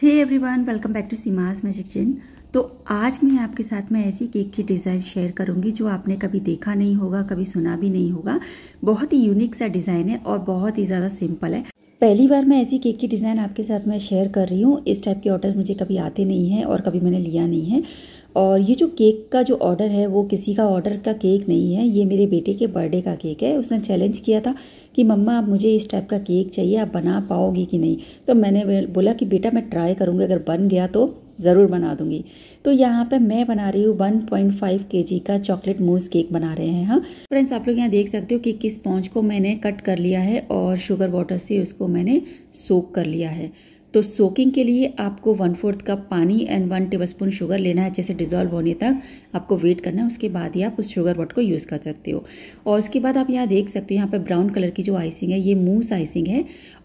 hey everyone welcome back to Seema's magic chin तो आज मैं आपके साथ में ऐसी केक की डिज़ाइन शेयर करूंगी जो आपने कभी देखा नहीं होगा कभी सुना भी नहीं होगा बहुत ही यूनिक सा डिज़ाइन है और बहुत ही ज़्यादा सिंपल है पहली बार मैं ऐसी केक की डिज़ाइन आपके साथ में शेयर कर रही हूँ इस टाइप के ऑर्डर मुझे कभी आते नहीं हैं और कभी मैंने लिया नहीं है और ये जो केक का जो ऑर्डर है वो किसी का ऑर्डर का केक नहीं है ये मेरे बेटे के बर्थडे का केक है उसने चैलेंज किया था कि मम्मा आप मुझे इस टाइप का केक चाहिए आप बना पाओगी कि नहीं तो मैंने बोला कि बेटा मैं ट्राई करूँगी अगर बन गया तो ज़रूर बना दूँगी तो यहाँ पे मैं बना रही हूँ 1.5 पॉइंट का चॉकलेट मूस केक बना रहे हैं हाँ फ्रेंड्स आप लोग यहाँ देख सकते हो कि किस पॉन्च को मैंने कट कर लिया है और शुगर वाटर से उसको मैंने सोक कर लिया है तो सोकिंग के लिए आपको वन फोर्थ कप पानी and one tablespoon sugar लेना है अच्छे से डिजोल्व होने तक आपको वेट करना है उसके बाद ही आप उस शुगर वॉट को यूज़ कर सकते हो और उसके बाद आप यहाँ देख सकते हो यहाँ पर ब्राउन कलर की जो आइसिंग है ये मूस आइसिंग है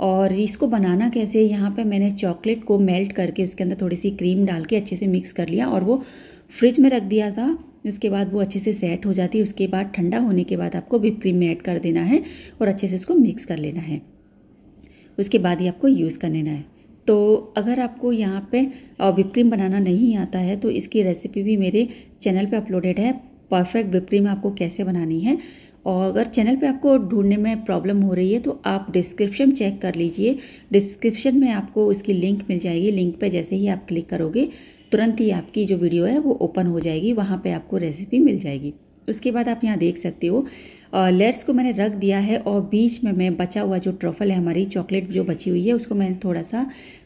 और इसको बनाना कैसे यहाँ पर मैंने चॉकलेट को मेल्ट करके उसके अंदर थोड़ी सी क्रीम डाल के अच्छे से मिक्स कर लिया और वो फ्रिज में रख दिया था उसके बाद वो अच्छे से सेट हो जाती है उसके बाद ठंडा होने के बाद आपको विप क्रीम में ऐड कर देना है और अच्छे से उसको मिक्स कर लेना है उसके बाद ही आपको यूज़ कर लेना है तो अगर आपको यहाँ पे विप क्रीम बनाना नहीं आता है तो इसकी रेसिपी भी मेरे चैनल पे अपलोडेड है परफेक्ट विप क्रीम आपको कैसे बनानी है और अगर चैनल पे आपको ढूंढने में प्रॉब्लम हो रही है तो आप डिस्क्रिप्शन चेक कर लीजिए डिस्क्रिप्शन में आपको इसकी लिंक मिल जाएगी लिंक पर जैसे ही आप क्लिक करोगे तुरंत ही आपकी जो वीडियो है वो ओपन हो जाएगी वहाँ पर आपको रेसिपी मिल जाएगी उसके बाद आप यहाँ देख सकते हो लेयर्स को मैंने रख दिया है और बीच में मैं बचा हुआ जो ट्रफल है हमारी चॉकलेट जो बची हुई है उसको मैंने थोड़ा सा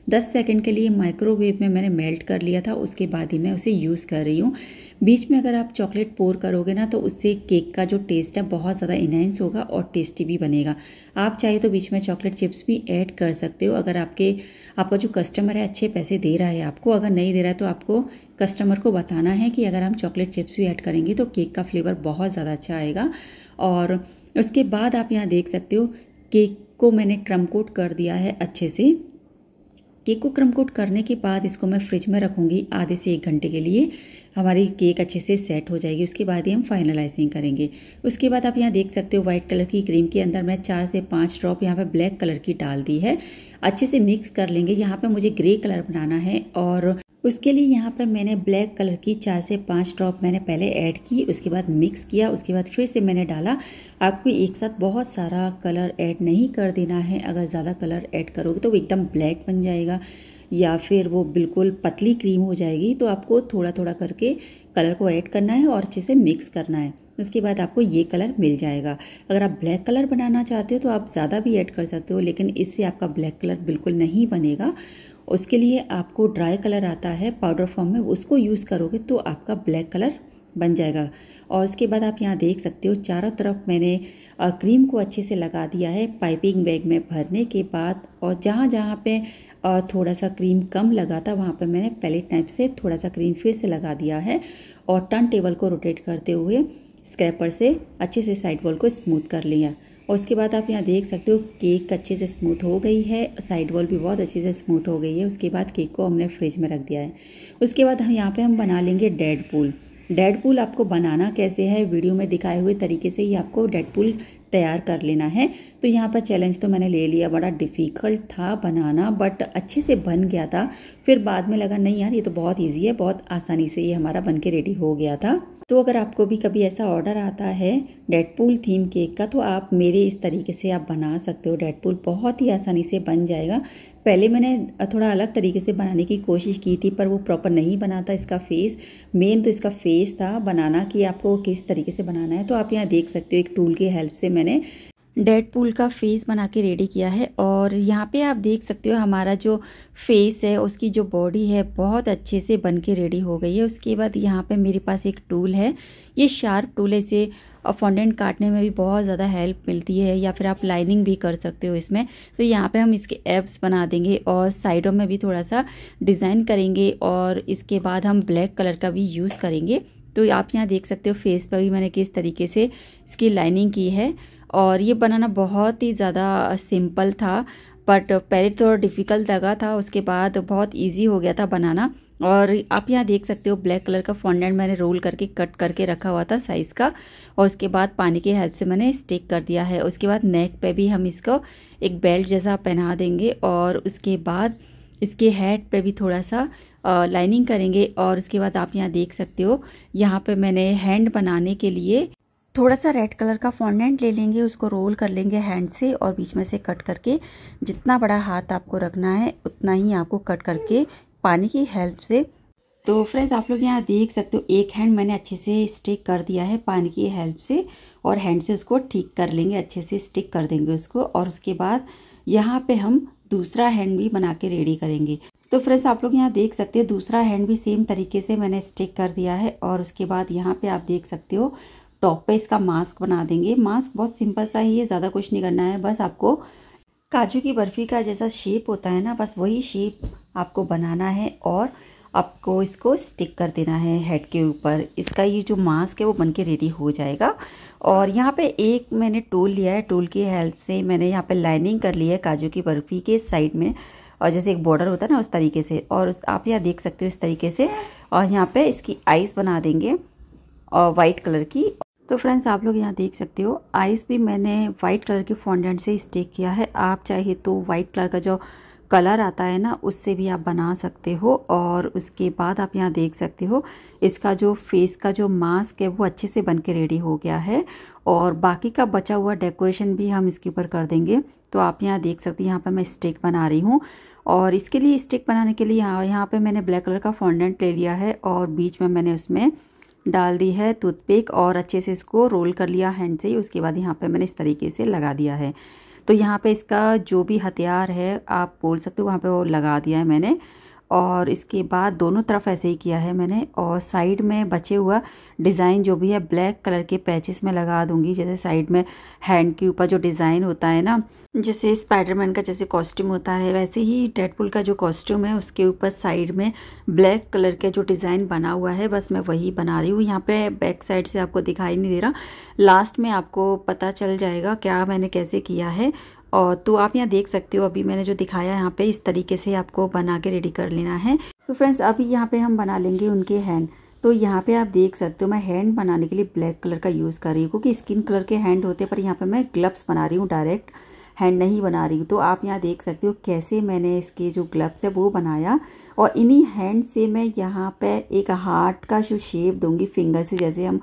10 सेकंड के लिए माइक्रोवेव में मैंने मेल्ट कर लिया था उसके बाद ही मैं उसे यूज़ कर रही हूँ बीच में अगर आप चॉकलेट पोर करोगे ना तो उससे केक का जो टेस्ट है बहुत ज़्यादा इन्हेंस होगा और टेस्टी भी बनेगा आप चाहे तो बीच में चॉकलेट चिप्स भी ऐड कर सकते हो अगर आपके आपका जो कस्टमर है अच्छे पैसे दे रहा है आपको अगर नहीं दे रहा है तो आपको कस्टमर को बताना है कि अगर हम चॉकलेट चिप्स भी ऐड करेंगे तो केक का फ्लेवर बहुत ज़्यादा अच्छा आएगा और उसके बाद आप यहाँ देख सकते हो केक को मैंने क्रम कोट कर दिया है अच्छे से केक को क्रम कोट करने के बाद इसको मैं फ्रिज में रखूँगी आधे से एक घंटे के लिए हमारी केक अच्छे से सेट हो जाएगी उसके बाद ही हम फाइनलाइजिंग करेंगे उसके बाद आप यहाँ देख सकते हो वाइट कलर की क्रीम के अंदर मैं चार से पाँच ड्रॉप यहाँ पर ब्लैक कलर की डाल दी है अच्छे से मिक्स कर लेंगे यहाँ पर मुझे ग्रे कलर बनाना है और उसके लिए यहाँ पर मैंने ब्लैक कलर की चार से पाँच ड्रॉप मैंने पहले ऐड की उसके बाद मिक्स किया उसके बाद फिर से मैंने डाला आपको एक साथ बहुत सारा कलर ऐड नहीं कर देना है अगर ज़्यादा कलर ऐड करोगे तो वो एकदम ब्लैक बन जाएगा या फिर वो बिल्कुल पतली क्रीम हो जाएगी तो आपको थोड़ा थोड़ा करके कलर को ऐड करना है और अच्छे से मिक्स करना है उसके बाद आपको ये कलर मिल जाएगा अगर आप ब्लैक कलर बनाना चाहते हो तो आप ज़्यादा भी ऐड कर सकते हो लेकिन इससे आपका ब्लैक कलर बिल्कुल नहीं बनेगा उसके लिए आपको ड्राई कलर आता है पाउडर फॉर्म में उसको यूज़ करोगे तो आपका ब्लैक कलर बन जाएगा और उसके बाद आप यहाँ देख सकते हो चारों तरफ मैंने क्रीम को अच्छे से लगा दिया है पाइपिंग बैग में भरने के बाद और जहाँ जहाँ पे थोड़ा सा क्रीम कम लगा था वहाँ पे मैंने पैलेट नाइफ से थोड़ा सा क्रीम फिर से लगा दिया है और टर्न टेबल को रोटेट करते हुए स्क्रैपर से अच्छे से साइड वॉल को स्मूथ कर लिया और उसके बाद आप यहाँ देख सकते हो केक अच्छे से स्मूथ हो गई है साइड वॉल भी बहुत अच्छे से स्मूथ हो गई है उसके बाद केक को हमने फ्रिज में रख दिया है उसके बाद हम यहाँ पे हम बना लेंगे डेड पूल डेड पूल आपको बनाना कैसे है वीडियो में दिखाए हुए तरीके से ही आपको डेड पूल तैयार कर लेना है तो यहाँ पर चैलेंज तो मैंने ले लिया बड़ा डिफ़िकल्ट था बनाना बट अच्छे से बन गया था फिर बाद में लगा नहीं यार ये तो बहुत ईजी है बहुत आसानी से ये हमारा बन के रेडी हो गया था तो अगर आपको भी कभी ऐसा ऑर्डर आता है डेडपूल थीम केक का तो आप मेरे इस तरीके से आप बना सकते हो डेडपूल बहुत ही आसानी से बन जाएगा पहले मैंने थोड़ा अलग तरीके से बनाने की कोशिश की थी पर वो प्रॉपर नहीं बना था इसका फेस मेन तो इसका फेस था बनाना कि आपको किस तरीके से बनाना है तो आप यहाँ देख सकते हो एक टूल की हेल्प से मैंने डेड पुल का फेस बना के रेडी किया है और यहाँ पे आप देख सकते हो हमारा जो फेस है उसकी जो बॉडी है बहुत अच्छे से बन के रेडी हो गई है उसके बाद यहाँ पे मेरे पास एक टूल है ये शार्प टूल है इसे फॉन्डेंट काटने में भी बहुत ज़्यादा हेल्प मिलती है या फिर आप लाइनिंग भी कर सकते हो इसमें तो यहाँ पर हम इसके एप्स बना देंगे और साइडों में भी थोड़ा सा डिज़ाइन करेंगे और इसके बाद हम ब्लैक कलर का भी यूज़ करेंगे तो आप यहाँ देख सकते हो फेस पर भी मैंने किस तरीके से इसकी लाइनिंग की है और ये बनाना बहुत ही ज़्यादा सिंपल था बट पहले तो थोड़ा डिफ़िकल्ट लगा था उसके बाद बहुत इजी हो गया था बनाना और आप यहाँ देख सकते हो ब्लैक कलर का फॉन्डेंट मैंने रोल करके कट करके रखा हुआ था साइज़ का और उसके बाद पानी की हेल्प से मैंने स्टिक कर दिया है उसके बाद नेक पे भी हम इसको एक बेल्ट जैसा पहना देंगे और उसके बाद इसके हेड पे भी थोड़ा सा लाइनिंग करेंगे और उसके बाद आप यहाँ देख सकते हो यहाँ पे मैंने हैंड बनाने के लिए थोड़ा सा रेड कलर का फॉन्डेंट ले लेंगे उसको रोल कर लेंगे हैंड से और बीच में से कट करके जितना बड़ा हाथ आपको रखना है उतना ही आपको कट करके पानी की हेल्प से तो फ्रेंड्स आप लोग यहाँ देख सकते हो एक हैंड मैंने अच्छे से स्टिक कर दिया है पानी की हेल्प से और हैंड से उसको ठीक कर लेंगे अच्छे से स्टिक कर देंगे उसको और उसके बाद यहाँ पे हम दूसरा हैंड भी बना के रेडी करेंगे तो फ्रेंड्स आप लोग यहाँ देख सकते हो दूसरा हैंड भी सेम तरीके से मैंने स्टिक कर दिया है और उसके बाद यहाँ पे आप देख सकते हो टॉप पे इसका मास्क बना देंगे मास्क बहुत सिंपल सा ही है ज़्यादा कुछ नहीं करना है बस आपको काजू की बर्फ़ी का जैसा शेप होता है ना बस वही शेप आपको बनाना है और आपको इसको स्टिक कर देना है हेड के ऊपर इसका ये जो मास्क है वो बन के रेडी हो जाएगा और यहाँ पे एक मैंने टूल लिया है टूल की हेल्प से मैंने यहाँ पे लाइनिंग कर ली है काजू की बर्फ़ी के साइड में और जैसे एक बॉर्डर होता है ना उस तरीके से और आप यहाँ देख सकते हो इस तरीके से और यहाँ पर इसकी आइस बना देंगे और वाइट कलर की तो फ्रेंड्स आप लोग यहाँ देख सकते हो आइस भी मैंने वाइट कलर के फॉन्डेंट से स्टेक किया है आप चाहे तो वाइट कलर का जो कलर आता है ना उससे भी आप बना सकते हो और उसके बाद आप यहाँ देख सकते हो इसका जो फेस का जो मास्क है वो अच्छे से बन के रेडी हो गया है और बाकी का बचा हुआ डेकोरेशन भी हम इसके ऊपर कर देंगे तो आप यहाँ देख सकते हैं यहाँ पर मैं स्टिक बना रही हूँ और इसके लिए स्टिक बनाने के लिए यहाँ यहाँ पर मैंने ब्लैक कलर का फॉन्डेंट ले लिया है और बीच में मैंने उसमें डाल दी है टूथपिक और अच्छे से इसको रोल कर लिया हैंड से उसके बाद यहाँ पर मैंने इस तरीके से लगा दिया है तो यहाँ पर इसका जो भी हथियार है आप बोल सकते हो वहाँ पर वो लगा दिया है मैंने और इसके बाद दोनों तरफ ऐसे ही किया है मैंने और साइड में बचे हुआ डिज़ाइन जो भी है ब्लैक कलर के पैचेस में लगा दूंगी जैसे साइड में हैंड के ऊपर जो डिज़ाइन होता है ना जैसे स्पाइडरमैन का जैसे कॉस्ट्यूम होता है वैसे ही डेडपुल का जो कॉस्ट्यूम है उसके ऊपर साइड में ब्लैक कलर का जो डिज़ाइन बना हुआ है बस मैं वही बना रही हूँ यहाँ पे बैक साइड से आपको दिखाई नहीं दे रहा लास्ट में आपको पता चल जाएगा क्या मैंने कैसे किया है और तो आप यहाँ देख सकते हो अभी मैंने जो दिखाया यहाँ पे इस तरीके से आपको बना के रेडी कर लेना है तो फ्रेंड्स अभी यहाँ पे हम बना लेंगे उनके हैंड तो यहाँ पे आप देख सकते हो मैं हैंड बनाने के लिए ब्लैक कलर का यूज़ कर रही हूँ क्योंकि स्किन कलर के हैंड होते पर यहाँ पर मैं ग्लव्स बना रही हूँ डायरेक्ट हैंड नहीं बना रही हूँ तो आप यहाँ देख सकते हो कैसे मैंने इसके जो ग्लव्स है वो बनाया और इन्हीं हैंड से मैं यहाँ पे एक हार्ट का जो शेप दूंगी फिंगर से जैसे हम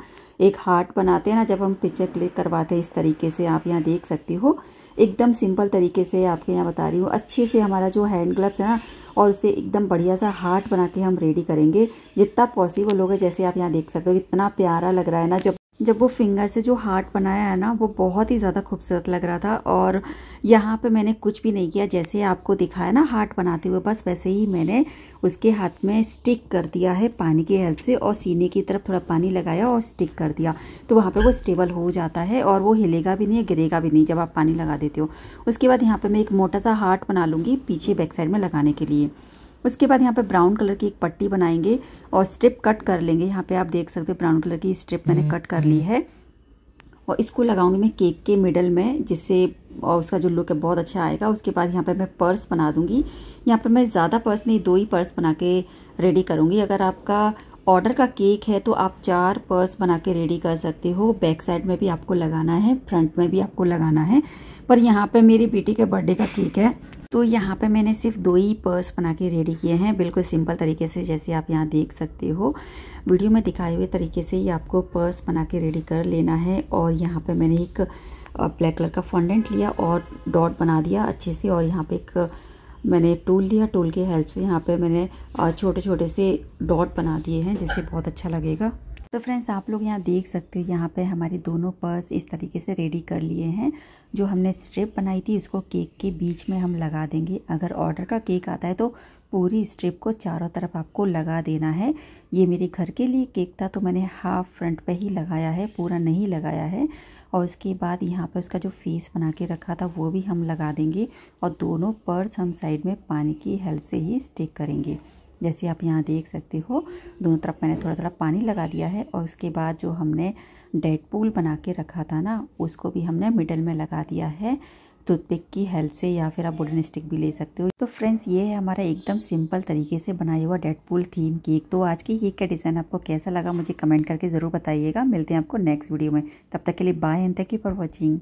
एक हार्ट बनाते हैं ना जब हम पिक्चर क्लिक करवाते हैं इस तरीके से आप यहाँ देख सकते हो एकदम सिंपल तरीके से आपके यहाँ बता रही हूँ अच्छे से हमारा जो हैंड ग्लव्स है ना और उसे एकदम बढ़िया सा हार्ट बना के हम रेडी करेंगे जितना पॉसिबल होगा जैसे आप यहाँ देख सकते हो इतना प्यारा लग रहा है ना जब जब वो फिंगर से जो हार्ट बनाया है ना वो बहुत ही ज़्यादा खूबसूरत लग रहा था और यहाँ पे मैंने कुछ भी नहीं किया जैसे आपको दिखाया ना हार्ट बनाते हुए बस वैसे ही मैंने उसके हाथ में स्टिक कर दिया है पानी की हेल्प से और सीने की तरफ थोड़ा पानी लगाया और स्टिक कर दिया तो वहाँ पर वो स्टेबल हो जाता है और वो हिलेगा भी नहीं गिरेगा भी नहीं जब आप पानी लगा देते हो उसके बाद यहाँ पर मैं एक मोटा सा हार्ट बना लूँगी पीछे बैक साइड में लगाने के लिए उसके बाद यहाँ पे ब्राउन कलर की एक पट्टी बनाएंगे और स्ट्रिप कट कर लेंगे यहाँ पे आप देख सकते हो ब्राउन कलर की स्ट्रिप मैंने कट कर ली है और इसको लगाऊंगी मैं केक के मिडल में जिससे और उसका जो लुक है बहुत अच्छा आएगा उसके बाद यहाँ पे मैं पर्स बना दूंगी यहाँ पे मैं ज़्यादा पर्स नहीं दो ही पर्स बना के रेडी करूँगी अगर आपका ऑर्डर का केक है तो आप चार पर्स बना के रेडी कर सकते हो बैक साइड में भी आपको लगाना है फ्रंट में भी आपको लगाना है पर यहाँ पे मेरी बेटी के बर्थडे का केक है तो यहाँ पे मैंने सिर्फ दो ही पर्स बना के रेडी किए हैं बिल्कुल सिंपल तरीके से जैसे आप यहाँ देख सकते हो वीडियो में दिखाए हुए तरीके से ही आपको पर्स बना के रेडी कर लेना है और यहाँ पर मैंने एक ब्लैक कलर का फंडेंट लिया और डॉट बना दिया अच्छे से और यहाँ पर एक मैंने टूल लिया टूल के हेल्प से यहाँ पे मैंने छोटे छोटे से डॉट बना दिए हैं जिससे बहुत अच्छा लगेगा तो फ्रेंड्स आप लोग यहाँ देख सकते हो यहाँ पे हमारे दोनों पर्स इस तरीके से रेडी कर लिए हैं जो हमने स्ट्रिप बनाई थी उसको केक के बीच में हम लगा देंगे अगर ऑर्डर का केक आता है तो पूरी स्ट्रिप को चारों तरफ आपको लगा देना है ये मेरे घर के लिए केक था तो मैंने हाफ फ्रंट पे ही लगाया है पूरा नहीं लगाया है और उसके बाद यहाँ पर उसका जो फेस बना के रखा था वो भी हम लगा देंगे और दोनों पर्स हम साइड में पानी की हेल्प से ही स्टिक करेंगे जैसे आप यहाँ देख सकते हो दोनों तरफ मैंने थोड़ा थोड़ा पानी लगा दिया है और उसके बाद जो हमने डेड पूल बना के रखा था ना उसको भी हमने मिडल में लगा दिया है टूथपिक की हेल्प से या फिर आप वुडन स्टिक भी ले सकते हो तो फ्रेंड्स ये है हमारा एकदम सिंपल तरीके से बनाया हुआ डेडपूल थीम केक तो आज के केक का डिज़ाइन आपको कैसा लगा मुझे कमेंट करके ज़रूर बताइएगा मिलते हैं आपको नेक्स्ट वीडियो में तब तक के लिए bye and thank you for watching